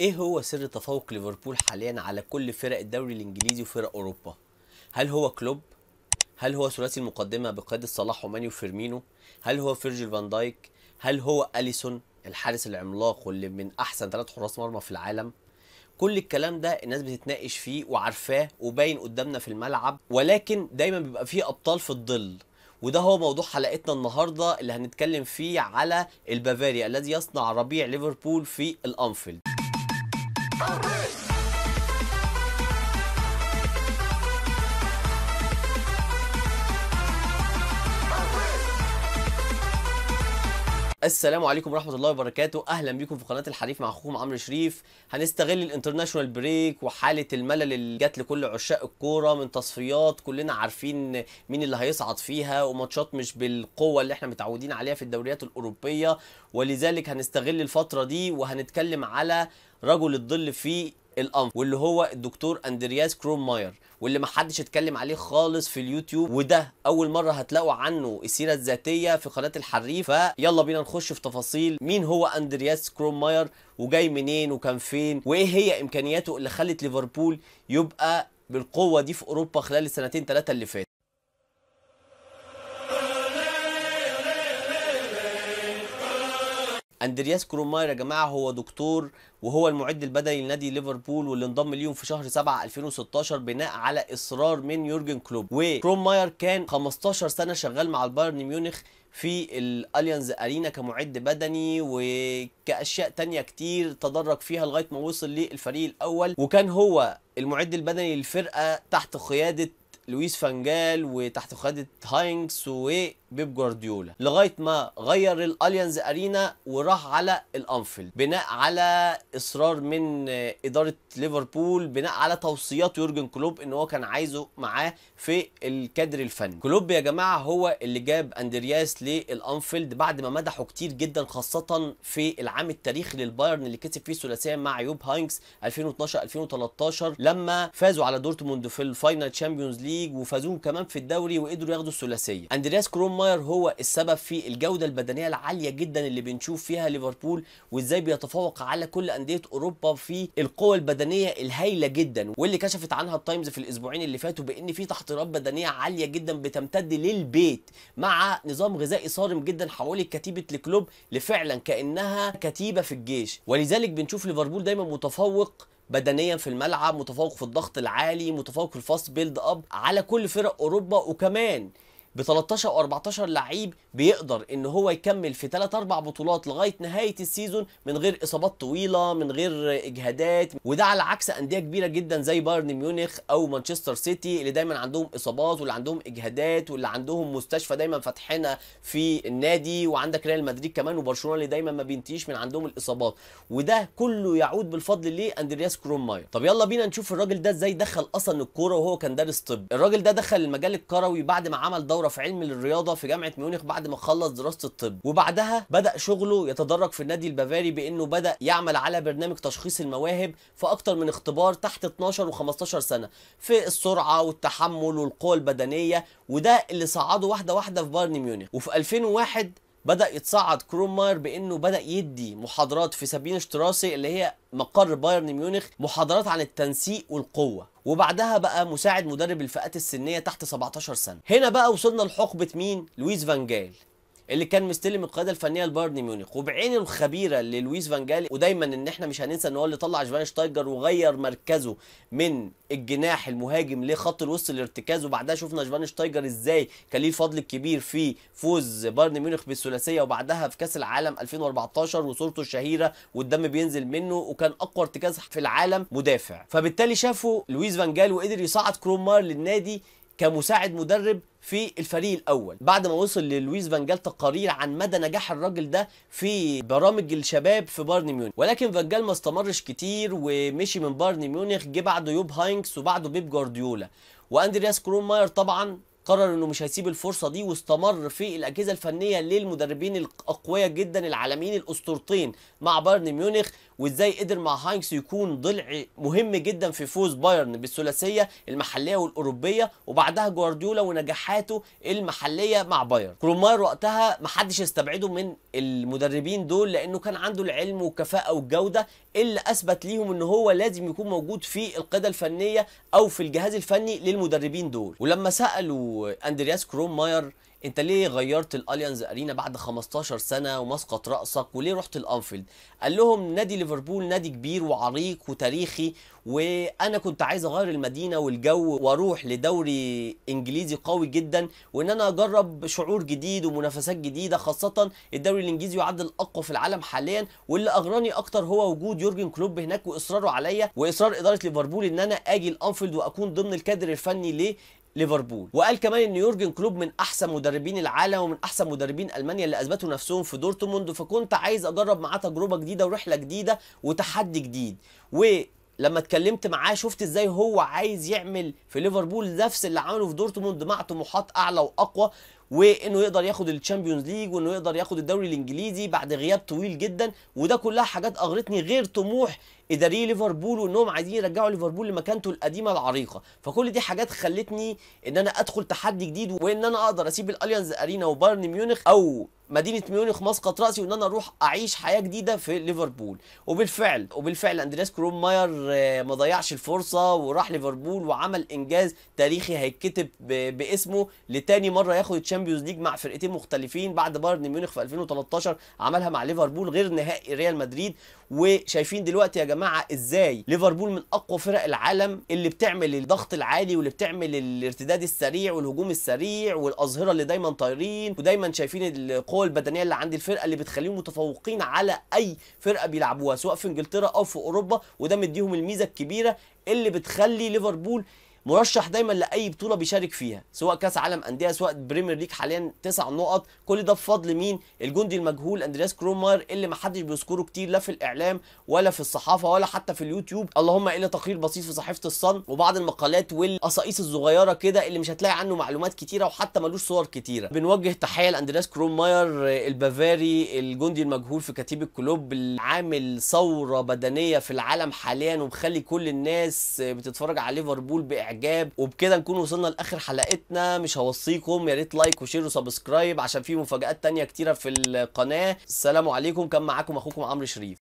ايه هو سر تفوق ليفربول حاليا على كل فرق الدوري الانجليزي وفرق اوروبا هل هو كلوب هل هو ثلاثي المقدمه بقياده صلاح ومانيو فيرمينو هل هو فيرجيل فان دايك هل هو اليسون الحارس العملاق واللي من احسن ثلاث حراس مرمى في العالم كل الكلام ده الناس بتتناقش فيه وعارفاه وباين قدامنا في الملعب ولكن دايما بيبقى فيه ابطال في الظل وده هو موضوع حلقتنا النهارده اللي هنتكلم فيه على البافاريا الذي يصنع ربيع ليفربول في الانفيلد Arre! السلام عليكم ورحمه الله وبركاته اهلا بيكم في قناه الحريف مع اخوكم عمرو شريف هنستغل الانترناشونال بريك وحاله الملل اللي جت لكل عشاق الكوره من تصفيات كلنا عارفين مين اللي هيصعد فيها وماتشات مش بالقوه اللي احنا متعودين عليها في الدوريات الاوروبيه ولذلك هنستغل الفتره دي وهنتكلم على رجل الظل في الانف واللي هو الدكتور اندرياس كروم ماير واللي محدش اتكلم عليه خالص في اليوتيوب وده اول مره هتلاقوا عنه السيره الذاتيه في قناه الحريف فيلا بينا نخش في تفاصيل مين هو اندرياس كروم ماير وجاي منين وكان فين وايه هي امكانياته اللي خلت ليفربول يبقى بالقوه دي في اوروبا خلال السنتين ثلاثه اللي فاتوا اندرياس كروماير يا جماعه هو دكتور وهو المعد البدني لنادي ليفربول واللي انضم ليهم في شهر 7 2016 بناء على اصرار من يورجن كلوب وكروماير كان 15 سنه شغال مع البايرن ميونخ في الاليانز ارينا كمعد بدني وكاشياء تانية كتير تدرج فيها لغايه ما وصل للفريق الاول وكان هو المعد البدني للفرقه تحت قياده لويس فانجال وتحت قياده هاينكس وبيب جوارديولا لغايه ما غير الاليانز ارينا وراح على الانفيلد بناء على اصرار من اداره ليفربول بناء على توصيات يورجن كلوب ان هو كان عايزه معاه في الكادر الفني كلوب يا جماعه هو اللي جاب اندرياس للانفيلد بعد ما مدحه كتير جدا خاصه في العام التاريخي للبايرن اللي كسب فيه الثلاثيه مع يوب هاينكس 2012 2013 لما فازوا على دورتموند في الفاينل تشامبيونز ليج ليج وفازوهم كمان في الدوري وقدروا ياخدوا الثلاثيه اندرياس ماير هو السبب في الجوده البدنيه العاليه جدا اللي بنشوف فيها ليفربول وازاي بيتفوق على كل انديه اوروبا في القوه البدنيه الهائله جدا واللي كشفت عنها التايمز في الاسبوعين اللي فاتوا بان في تحضيرات بدنيه عاليه جدا بتمتد للبيت مع نظام غذائي صارم جدا حولت كتيبه الكلوب لفعلا كانها كتيبه في الجيش ولذلك بنشوف ليفربول دايما متفوق بدنيا في الملعب متفوق في الضغط العالي متفوق في الفاست بيلد اب على كل فرق اوروبا وكمان ب 13 او 14 لعيب بيقدر ان هو يكمل في 3 4 بطولات لغايه نهايه السيزون من غير اصابات طويله من غير اجهادات وده على عكس انديه كبيره جدا زي بايرن ميونخ او مانشستر سيتي اللي دايما عندهم اصابات واللي عندهم اجهادات واللي عندهم مستشفى دايما فاتحينها في النادي وعندك ريال مدريد كمان وبرشلونه اللي دايما ما بينتهيش من عندهم الاصابات وده كله يعود بالفضل لاندرياس ماير طب يلا بينا نشوف الراجل ده ازاي دخل اصلا الكوره وهو كان دارس طب الراجل ده دخل المجال الكروي بعد ما عمل دوره دكتوراه في علم الرياضه في جامعه ميونخ بعد ما خلص دراسه الطب وبعدها بدا شغله يتدرج في النادي البافاري بانه بدا يعمل على برنامج تشخيص المواهب في اكتر من اختبار تحت 12 و15 سنه في السرعه والتحمل والقوه البدنيه وده اللي صعده واحده واحده في بايرن ميونخ وفي 2001 بدا يتصعد كروم ماير بانه بدا يدي محاضرات في سابين شتراسي اللي هي مقر بايرن ميونخ محاضرات عن التنسيق والقوه وبعدها بقى مساعد مدرب الفئات السنيه تحت 17 سنه هنا بقى وصلنا لحقبه مين لويس فانجال اللي كان مستلم القياده الفنيه لبايرن ميونخ وبعينه الخبيره للويس فان جالي ودايما ان احنا مش هننسى ان هو اللي طلع شفاينشتايجر وغير مركزه من الجناح المهاجم لخط الوسط الارتكاز وبعدها شفنا شفاينشتايجر ازاي كان ليه الفضل الكبير في فوز بايرن ميونخ بالثلاثيه وبعدها في كاس العالم 2014 وصورته الشهيره والدم بينزل منه وكان اقوى ارتكاز في العالم مدافع فبالتالي شافوا لويس فان وقدر يصعد كرومار للنادي كمساعد مدرب في الفريق الاول بعد ما وصل للويس فانجال تقارير عن مدى نجاح الراجل ده في برامج الشباب في بايرن ميونخ ولكن فانجال ما استمرش كتير ومشي من بايرن ميونخ جه بعده يوب هاينكس وبعده بيب جوارديولا واندرياس كرونماير طبعا قرر انه مش هيسيب الفرصه دي واستمر في الاجهزه الفنيه للمدربين الاقوياء جدا العالميين الاسطورتين مع بايرن ميونخ وازاي قدر مع هاينكس يكون ضلع مهم جدا في فوز بايرن بالثلاثيه المحليه والاوروبيه وبعدها جوارديولا ونجاحاته المحليه مع بايرن كرومار وقتها ما حدش يستبعده من المدربين دول لانه كان عنده العلم والكفاءه والجوده اللي اثبت ليهم ان هو لازم يكون موجود في القياده الفنيه او في الجهاز الفني للمدربين دول ولما سالوا اندرياس ماير انت ليه غيرت الاليانز ارينا بعد 15 سنه ومسقط راسك وليه رحت الانفيلد قال لهم نادي ليفربول نادي كبير وعريق وتاريخي وانا كنت عايز اغير المدينه والجو واروح لدوري انجليزي قوي جدا وان انا اجرب شعور جديد ومنافسات جديده خاصه الدوري الانجليزي يعد الاقوى في العالم حاليا واللي اغراني اكتر هو وجود يورجن كلوب هناك واصراره عليا واصرار اداره ليفربول ان انا اجي الانفيلد واكون ضمن الكادر الفني ليه ليفربول وقال كمان ان يورجن كلوب من احسن مدربين العالم ومن احسن مدربين المانيا اللي اثبتوا نفسهم في دورتموند فكنت عايز اجرب معاه تجربه جديده ورحله جديده وتحدي جديد و لما اتكلمت معاه شفت ازاي هو عايز يعمل في ليفربول نفس اللي عمله في دورتموند مع طموحات اعلى واقوى وانه يقدر ياخد الشامبيونز ليج وانه يقدر ياخد الدوري الانجليزي بعد غياب طويل جدا وده كلها حاجات اغرتني غير طموح اداري ليفربول وانهم عايزين يرجعوا ليفربول لمكانته القديمه العريقه فكل دي حاجات خلتني ان انا ادخل تحدي جديد وان انا اقدر اسيب الاليانز ارينا وبايرن ميونخ او مدينه ميونخ مسقط راسي وان انا اروح اعيش حياه جديده في ليفربول وبالفعل وبالفعل اندرياس كروم ماير آه، ما ضيعش الفرصه وراح ليفربول وعمل انجاز تاريخي هيتكتب باسمه لتاني مره ياخد الشامبيونز ليج مع فرقتين مختلفين بعد بايرن ميونخ في 2013 عملها مع ليفربول غير نهائي ريال مدريد وشايفين دلوقتي يا جماعه ازاي ليفربول من اقوى فرق العالم اللي بتعمل الضغط العالي واللي بتعمل الارتداد السريع والهجوم السريع والاظهره اللي دايما طايرين ودايما شايفين القوه البدنيه اللي عند الفرقه اللي بتخليهم متفوقين على اي فرقه بيلعبوها سواء في انجلترا او في اوروبا وده مديهم الميزه الكبيره اللي بتخلي ليفربول مرشح دايما لاي بطوله بيشارك فيها سواء كاس عالم انديه سواء بريمير ليج حاليا تسع نقط كل ده بفضل مين الجندي المجهول اندرياس كرومر اللي ما حدش بيذكره كتير لا في الاعلام ولا في الصحافه ولا حتى في اليوتيوب اللهم الا تقرير بسيط في صحيفه الصن وبعض المقالات والقصايص الصغيره كده اللي مش هتلاقي عنه معلومات كتيره وحتى ملوش صور كتيره بنوجه تحيه لاندرياس كروماير البافاري الجندي المجهول في الكلوب اللي عامل ثوره بدنيه في العالم حاليا ومخلي كل الناس بتتفرج على ليفربول باعجاب الحجاب وبكده نكون وصلنا لاخر حلقتنا مش هوصيكم يا ريت لايك وشير وسبسكرايب عشان في مفاجات تانية كتيره في القناه السلام عليكم كان معاكم اخوكم عمرو شريف